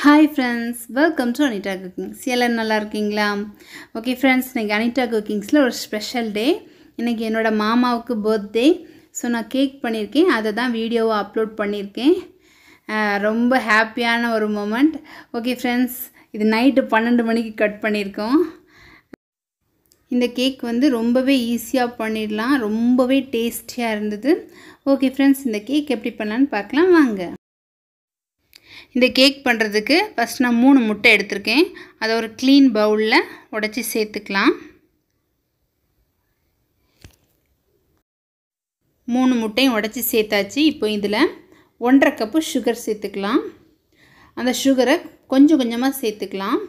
hi friends welcome to Anitha cookings எல்லோரும் நல்லா இருக்கீங்களா ஓகே ஃப்ரெண்ட்ஸ் இன்றைக்கி அனிடா குக்கிங்ஸில் ஒரு ஸ்பெஷல் டே இன்றைக்கி என்னோடய மாமாவுக்கு பர்த்டே ஸோ நான் கேக் பண்ணியிருக்கேன் அதை தான் வீடியோவை அப்லோட் பண்ணியிருக்கேன் ரொம்ப ஹாப்பியான ஒரு மூமெண்ட் ஓகே ஃப்ரெண்ட்ஸ் இது நைட்டு பன்னெண்டு மணிக்கு கட் பண்ணியிருக்கோம் இந்த கேக் வந்து ரொம்பவே ஈஸியாக பண்ணிடலாம் ரொம்பவே டேஸ்டியாக இருந்தது ஓகே ஃப்ரெண்ட்ஸ் இந்த கேக் எப்படி பண்ணலான்னு பார்க்கலாம் வாங்க இந்த கேக் பண்ணுறதுக்கு ஃபஸ்ட் நான் மூணு முட்டை எடுத்திருக்கேன் அதை ஒரு க்ளீன் பவுலில் உடச்சி சேர்த்துக்கலாம் மூணு முட்டையும் உடச்சி சேர்த்தாச்சு இப்போ இதில் ஒன்றரை கப்பு சுகர் சேர்த்துக்கலாம் அந்த சுகரை கொஞ்சம் கொஞ்சமாக சேர்த்துக்கலாம்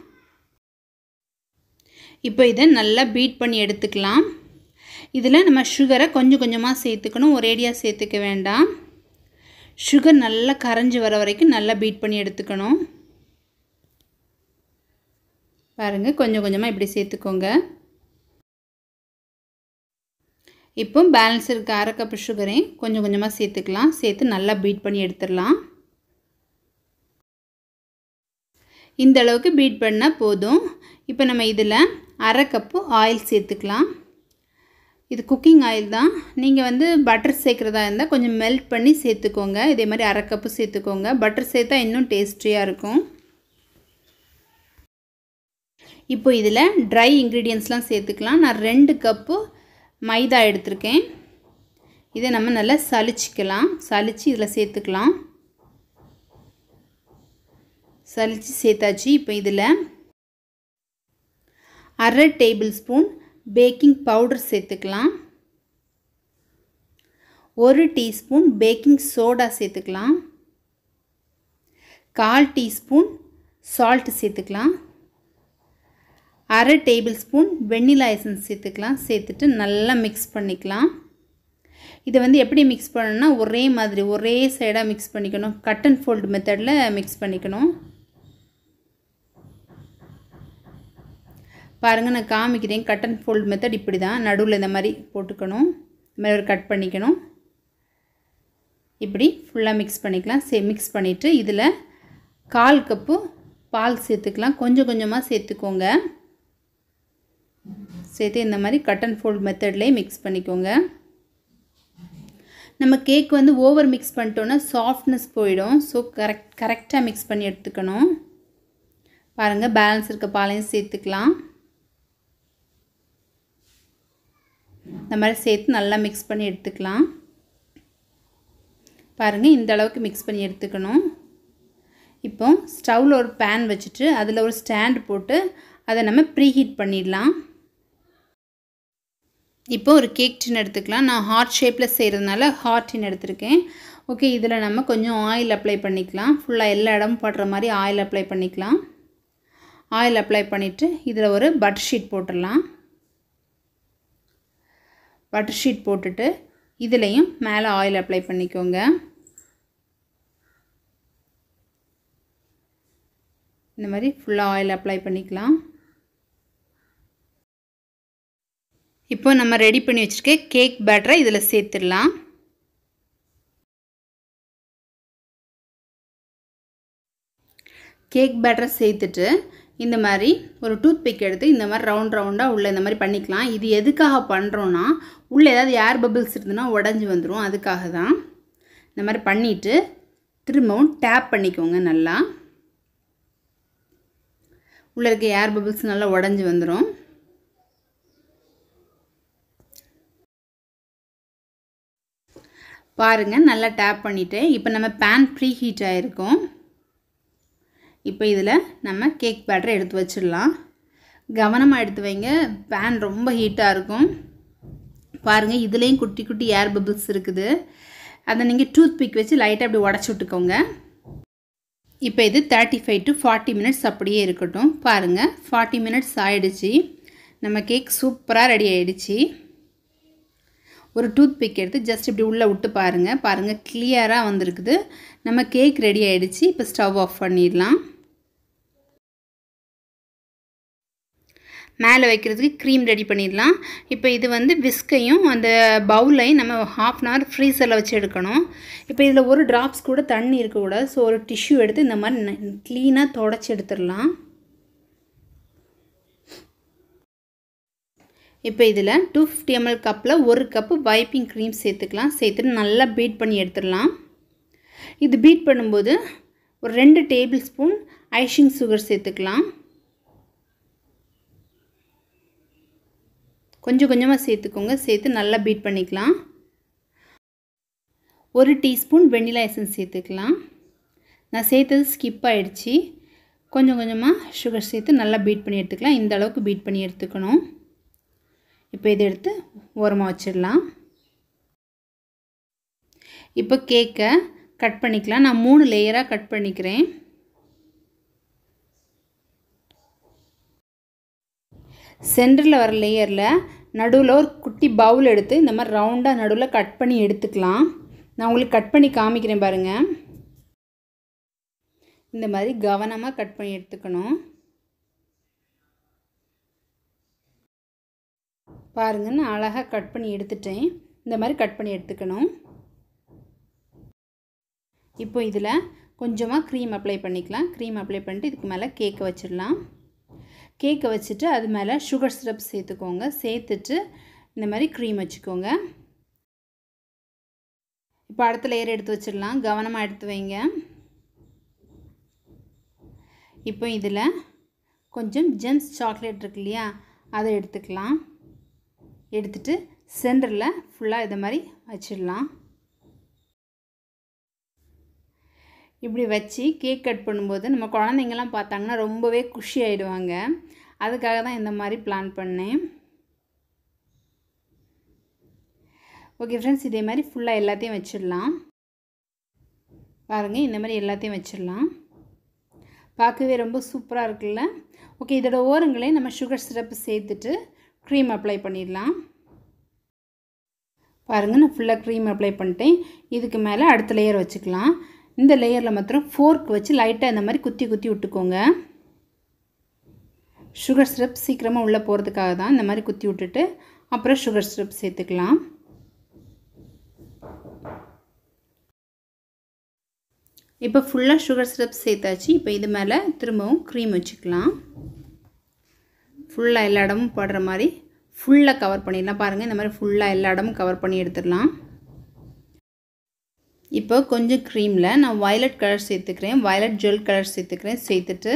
இப்போ இதை நல்லா பீட் பண்ணி எடுத்துக்கலாம் இதில் நம்ம சுகரை கொஞ்சம் கொஞ்சமாக சேர்த்துக்கணும் ஒரேடியாக சேர்த்துக்க வேண்டாம் சுகர் நல்லா கரைஞ்சி வர வரைக்கும் நல்லா பீட் பண்ணி எடுத்துக்கணும் பாருங்கள் கொஞ்சம் கொஞ்சமாக இப்படி சேர்த்துக்கோங்க இப்போ பேலன்ஸ் இருக்க அரை கப்பு சுகரையும் கொஞ்சம் கொஞ்சமாக சேர்த்துக்கலாம் சேர்த்து நல்லா பீட் பண்ணி எடுத்துடலாம் இந்த அளவுக்கு பீட் பண்ணால் போதும் இப்போ நம்ம இதில் அரை கப்பு ஆயில் சேர்த்துக்கலாம் இது குக்கிங் ஆயில் தான் நீங்கள் வந்து பட்டர் சேர்க்குறதா இருந்தால் கொஞ்சம் மெல்ட் பண்ணி சேர்த்துக்கோங்க இதே மாதிரி அரை கப்பு சேர்த்துக்கோங்க பட்டர் சேர்த்தா இன்னும் டேஸ்டியாக இருக்கும் இப்போ இதில் ட்ரை இன்க்ரீடியன்ஸ்லாம் சேர்த்துக்கலாம் நான் ரெண்டு கப்பு மைதா எடுத்திருக்கேன் இதை நம்ம நல்லா சளிச்சிக்கலாம் சளிச்சு இதில் சேர்த்துக்கலாம் சளிச்சு சேர்த்தாச்சு இப்போ இதில் அரை டேபிள் ஸ்பூன் பேக்கிங் பவுடர் சேர்த்துக்கலாம் ஒரு டீஸ்பூன் பேக்கிங் சோடா சேர்த்துக்கலாம் கால் டீஸ்பூன் சால்ட் சேர்த்துக்கலாம் அரை டேபிள் ஸ்பூன் வெண்ணிலா எசன்ஸ் சேர்த்துக்கலாம் சேர்த்துட்டு நல்லா மிக்ஸ் பண்ணிக்கலாம் இதை வந்து எப்படி மிக்ஸ் பண்ணணும்னா ஒரே மாதிரி ஒரே சைடாக மிக்ஸ் பண்ணிக்கணும் கட் அண்ட் ஃபோல்டு மெத்தடில் மிக்ஸ் பண்ணிக்கணும் பாருங்கள் நான் காமிக்கிறேன் கட் அண்ட் ஃபோல்டு மெத்தட் இப்படி தான் நடுவில் இந்த மாதிரி போட்டுக்கணும் இந்த மாதிரி ஒரு கட் பண்ணிக்கணும் இப்படி ஃபுல்லாக மிக்ஸ் பண்ணிக்கலாம் சே மிக்ஸ் பண்ணிவிட்டு இதில் கால் கப்பு பால் சேர்த்துக்கலாம் கொஞ்சம் கொஞ்சமாக சேர்த்துக்கோங்க சேர்த்து இந்த மாதிரி கட் அண்ட் ஃபோல்டு மெத்தட்லேயே மிக்ஸ் பண்ணிக்கோங்க நம்ம கேக் வந்து ஓவர் மிக்ஸ் பண்ணிட்டோன்னா சாஃப்ட்னஸ் போயிடும் ஸோ கரெக்ட் கரெக்டாக மிக்ஸ் பண்ணி எடுத்துக்கணும் பாருங்கள் பேலன்ஸ் இருக்க பாலையும் சேர்த்துக்கலாம் இந்த மாதிரி சேர்த்து நல்லா மிக்ஸ் பண்ணி எடுத்துக்கலாம் பாருங்கள் இந்த அளவுக்கு மிக்ஸ் பண்ணி எடுத்துக்கணும் இப்போ ஸ்டவ்வில் ஒரு பேன் வச்சுட்டு அதில் ஒரு ஸ்டாண்ட் போட்டு அதை நம்ம ப்ரீஹீட் பண்ணிடலாம் இப்போ ஒரு கேக் டின் எடுத்துக்கலாம் நான் ஹார்ட் ஷேப்பில் செய்கிறதுனால ஹார்ட் டின் எடுத்திருக்கேன் ஓகே இதில் நம்ம கொஞ்சம் ஆயில் அப்ளை பண்ணிக்கலாம் ஃபுல்லாக எல்லா இடமும் படுற மாதிரி ஆயில் அப்ளை பண்ணிக்கலாம் ஆயில் அப்ளை பண்ணிவிட்டு இதில் ஒரு பட்டர் ஷீட் போட்டுடலாம் பட்டர் ஷீட் போட்டுட்டு இதுலேயும் மேலே ஆயில் அப்ளை பண்ணிக்கோங்க இந்த மாதிரி ஃபுல்லாக ஆயில் அப்ளை பண்ணிக்கலாம் இப்போ நம்ம ரெடி பண்ணி வச்சுருக்க கேக் பேட்டரை இதில் சேர்த்துடலாம் கேக் பேட்டரை சேர்த்துட்டு இந்த மாதிரி ஒரு டூத் பிக் எடுத்து இந்த மாதிரி ரவுண்ட் ரவுண்டாக உள்ளே இந்த மாதிரி பண்ணிக்கலாம் இது எதுக்காக பண்ணுறோன்னா உள்ளே ஏதாவது ஏர் பபிள்ஸ் இருந்ததுன்னா உடஞ்சி வந்துடும் அதுக்காக தான் இந்த மாதிரி பண்ணிவிட்டு திரும்பவும் டேப் பண்ணிக்கோங்க நல்லா உள்ளே இருக்க ஏர் பபிள்ஸ் நல்லா உடஞ்சி வந்துடும் பாருங்கள் நல்லா டேப் பண்ணிவிட்டு இப்போ நம்ம பேன் ப்ரீ ஹீட் ஆகிருக்கோம் இப்போ இதில் நம்ம கேக் பேட்டரை எடுத்து வச்சிடலாம் கவனமாக எடுத்து வைங்க பேன் ரொம்ப ஹீட்டாக இருக்கும் பாருங்கள் இதுலேயும் குட்டி குட்டி ஏர் பபிள்ஸ் இருக்குது அதை நீங்கள் டூத் பிக் வச்சு லைட்டாக அப்படி உடச்சி விட்டுக்கோங்க இப்போ இது thirty five to forty minutes அப்படியே இருக்கட்டும் பாருங்கள் ஃபார்ட்டி மினிட்ஸ் ஆகிடுச்சி நம்ம கேக் சூப்பராக ரெடி ஆகிடுச்சி ஒரு டூத் பிக் எடுத்து ஜஸ்ட் இப்படி உள்ளே விட்டு பாருங்கள் பாருங்கள் கிளியராக வந்திருக்குது நம்ம கேக் ரெடி ஆகிடுச்சி இப்போ ஸ்டவ் ஆஃப் பண்ணிடலாம் மேலே வைக்கிறதுக்கு க்ரீம் ரெடி பண்ணிடலாம் இப்போ இது வந்து விஸ்கையும் அந்த பவுலையும் நம்ம ஹாஃப் அன் ஹவர் ஃப்ரீசரில் வச்சு எடுக்கணும் இப்போ இதில் ஒரு ட்ராப்ஸ் கூட தண்ணி இருக்கக்கூடாது ஸோ ஒரு டிஷ்யூ எடுத்து இந்த மாதிரி க்ளீனாக தொடச்சி எடுத்துடலாம் இப்போ இதில் டூ ஃபிஃப்டி எம்எல் கப்பில் ஒரு கப்பு வைப்பிங் க்ரீம் சேர்த்துக்கலாம் சேர்த்துட்டு நல்லா பீட் பண்ணி எடுத்துடலாம் இது பீட் பண்ணும்போது ஒரு ரெண்டு டேபிள் ஸ்பூன் ஐஷிங் சுகர் சேர்த்துக்கலாம் கொஞ்சம் கொஞ்சமாக சேர்த்துக்கோங்க சேர்த்து நல்லா பீட் பண்ணிக்கலாம் ஒரு டீஸ்பூன் வெண்ணிலா எசன்ஸ் சேர்த்துக்கலாம் நான் சேர்த்தது ஸ்கிப் ஆகிடுச்சி கொஞ்சம் கொஞ்சமாக சுகர் சேர்த்து நல்லா பீட் பண்ணி எடுத்துக்கலாம் இந்த அளவுக்கு பீட் பண்ணி எடுத்துக்கணும் இப்போ இதை எடுத்து ஓரமாக வச்சிடலாம் இப்போ கேக்கை கட் பண்ணிக்கலாம் நான் மூணு லேயராக கட் பண்ணிக்கிறேன் சென்டரில் வர லேயரில் நடுவில் ஒரு குட்டி பவுல் எடுத்து இந்த மாதிரி ரவுண்டாக நடுவில் கட் பண்ணி எடுத்துக்கலாம் நான் உங்களுக்கு கட் பண்ணி காமிக்கிறேன் பாருங்கள் இந்த மாதிரி கவனமாக கட் பண்ணி எடுத்துக்கணும் பாருங்கன்னு அழகாக கட் பண்ணி எடுத்துட்டேன் இந்த மாதிரி கட் பண்ணி எடுத்துக்கணும் இப்போ இதில் கொஞ்சமாக க்ரீம் அப்ளை பண்ணிக்கலாம் க்ரீம் அப்ளை பண்ணிட்டு இதுக்கு மேலே கேக்கை வச்சிடலாம் கேக்கை வச்சுட்டு அது மேலே சுகர் சிரப் சேர்த்துக்கோங்க சேர்த்துட்டு இந்த மாதிரி க்ரீம் வச்சுக்கோங்க இப்போ அடுத்த லேயர் எடுத்து வச்சிடலாம் கவனமாக எடுத்து வைங்க இப்போ இதில் கொஞ்சம் ஜென்ஸ் சாக்லேட் இருக்கு இல்லையா அதை எடுத்துக்கலாம் எடுத்துகிட்டு சென்டரில் ஃபுல்லாக இதை மாதிரி வச்சிடலாம் இப்படி வச்சு கேக் கட் பண்ணும்போது நம்ம குழந்தைங்கள்லாம் பார்த்தாங்கன்னா ரொம்பவே குஷி ஆகிடுவாங்க அதுக்காக தான் இந்த மாதிரி பிளான் பண்ணேன் ஓகே ஃப்ரெண்ட்ஸ் இதே மாதிரி ஃபுல்லாக எல்லாத்தையும் வச்சிடலாம் பாருங்கள் இந்த மாதிரி எல்லாத்தையும் வச்சிடலாம் பார்க்கவே ரொம்ப சூப்பராக இருக்குல்ல ஓகே இதோட ஓரங்களே நம்ம சுகர் சிரப்பு சேர்த்துட்டு க்ரீம் அப்ளை பண்ணிடலாம் பாருங்கள் நான் ஃபுல்லாக க்ரீம் அப்ளை பண்ணிட்டேன் இதுக்கு மேலே அடுத்த லேயர் வச்சுக்கலாம் இந்த லேயரில் மாத்திரம் ஃபோர்க் வச்சு லைட்டாக இந்த மாதிரி குத்தி குத்தி விட்டுக்கோங்க சுகர் ஸ்ட்ரிப் சீக்கிரமாக உள்ளே போகிறதுக்காக தான் இந்த மாதிரி குத்தி விட்டுட்டு அப்புறம் சுகர் ஸ்ட்ரிப் சேர்த்துக்கலாம் இப்போ ஃபுல்லாக சுகர் சிரப் சேர்த்தாச்சு இப்போ இது மேலே திரும்பவும் க்ரீம் வச்சுக்கலாம் ஃபுல்லாக எல்லா இடமும் போடுற மாதிரி ஃபுல்லாக கவர் பண்ணிடலாம் பாருங்கள் இந்த மாதிரி ஃபுல்லாக எல்லா இடமும் கவர் பண்ணி எடுத்துடலாம் இப்போ கொஞ்சம் க்ரீமில் நான் வயலட் கலர் சேர்த்துக்கிறேன் வயலட் ஜுவல் கலர் சேர்த்துக்கிறேன் சேர்த்துட்டு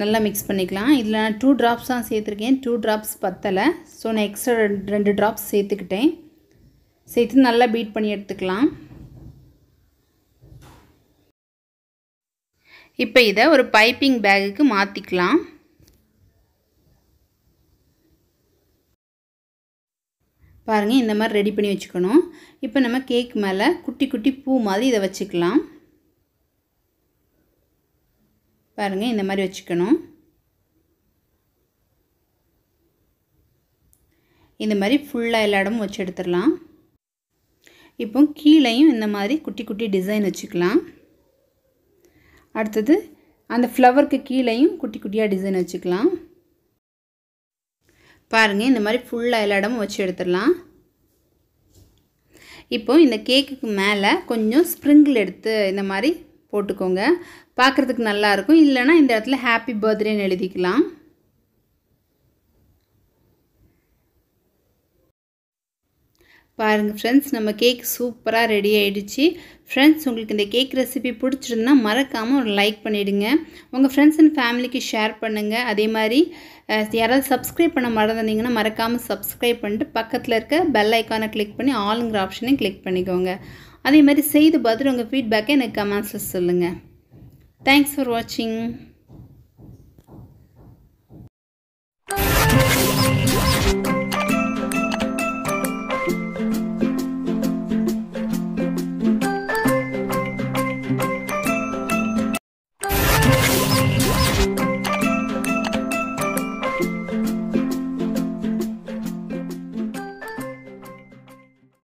நல்லா மிக்ஸ் பண்ணிக்கலாம் இதில் நான் டூ ட்ராப்ஸ் தான் சேர்த்துருக்கேன் டூ ட்ராப்ஸ் பத்தலை ஸோ நான் எக்ஸ்ட்ரா ரெண்டு ட்ராப்ஸ் சேர்த்துக்கிட்டேன் சேர்த்து நல்லா பீட் பண்ணி எடுத்துக்கலாம் இப்போ இதை ஒரு பைப்பிங் பேக்கு மாற்றிக்கலாம் பாருங்கள் இந்த மாதிரி ரெடி பண்ணி வச்சுக்கணும் இப்போ நம்ம கேக் மேலே குட்டி குட்டி பூ மாதிரி இதை வச்சுக்கலாம் பாருங்கள் இந்த மாதிரி வச்சுக்கணும் இந்த மாதிரி ஃபுல்லாக எல்லா இடமும் வச்சு எடுத்துடலாம் இப்போ கீழேயும் இந்த மாதிரி குட்டி குட்டி டிசைன் வச்சுக்கலாம் அடுத்தது அந்த ஃப்ளவருக்கு கீழேயும் குட்டி குட்டியாக டிசைன் வச்சுக்கலாம் பாருங்கள் இந்த மாதிரி ஃபுல்லாக எல்லா இடமும் வச்சு எடுத்துடலாம் இப்போ இந்த கேக்குக்கு மேலே கொஞ்சம் ஸ்ப்ரிங்கிள் எடுத்து இந்த மாதிரி போட்டுக்கோங்க பார்க்குறதுக்கு நல்லாயிருக்கும் இல்லைனா இந்த இடத்துல ஹாப்பி பர்த்டேன்னு எழுதிக்கலாம் பாருங்கள் ஃப்ரெண்ட்ஸ் நம்ம கேக் சூப்பராக ரெடி ஆகிடுச்சு ஃப்ரெண்ட்ஸ் உங்களுக்கு இந்த கேக் ரெசிபி பிடிச்சிருந்தால் மறக்காமல் ஒரு லைக் பண்ணிவிடுங்க உங்கள் ஃப்ரெண்ட்ஸ் அண்ட் ஃபேமிலிக்கு ஷேர் பண்ணுங்கள் அதே மாதிரி யாராவது சப்ஸ்கிரைப் பண்ண மறந்துருந்தீங்கன்னா மறக்காமல் சப்ஸ்கிரைப் பண்ணிட்டு பக்கத்தில் இருக்க பெல் ஐக்கானை கிளிக் பண்ணி ஆளுங்கிற ஆப்ஷனையும் கிளிக் பண்ணிக்கோங்க அதே மாதிரி செய்து பார்த்துட்டு உங்கள் ஃபீட்பேக்கை எனக்கு கமெண்ட்ஸில் சொல்லுங்கள் தேங்க்ஸ் ஃபார் வாட்சிங்